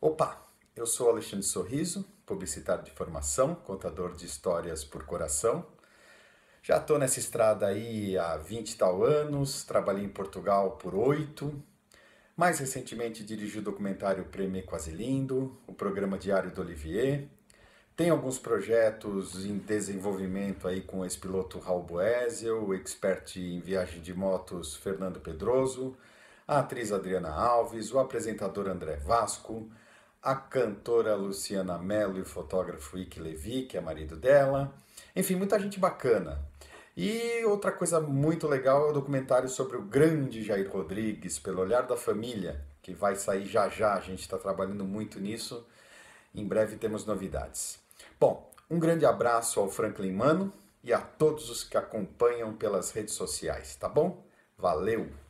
Opa, eu sou Alexandre Sorriso, publicitário de formação, contador de histórias por coração. Já estou nessa estrada aí há 20 e tal anos, trabalhei em Portugal por oito. Mais recentemente dirigi o documentário Premier Quase Lindo, o programa Diário do Olivier. Tem alguns projetos em desenvolvimento aí com o ex-piloto Raul Boesel, o expert em viagem de motos Fernando Pedroso, a atriz Adriana Alves, o apresentador André Vasco, a cantora Luciana Mello e o fotógrafo Ike Levi, que é marido dela. Enfim, muita gente bacana. E outra coisa muito legal é o documentário sobre o grande Jair Rodrigues, pelo olhar da família, que vai sair já já, a gente está trabalhando muito nisso. Em breve temos novidades. Bom, um grande abraço ao Franklin Mano e a todos os que acompanham pelas redes sociais, tá bom? Valeu!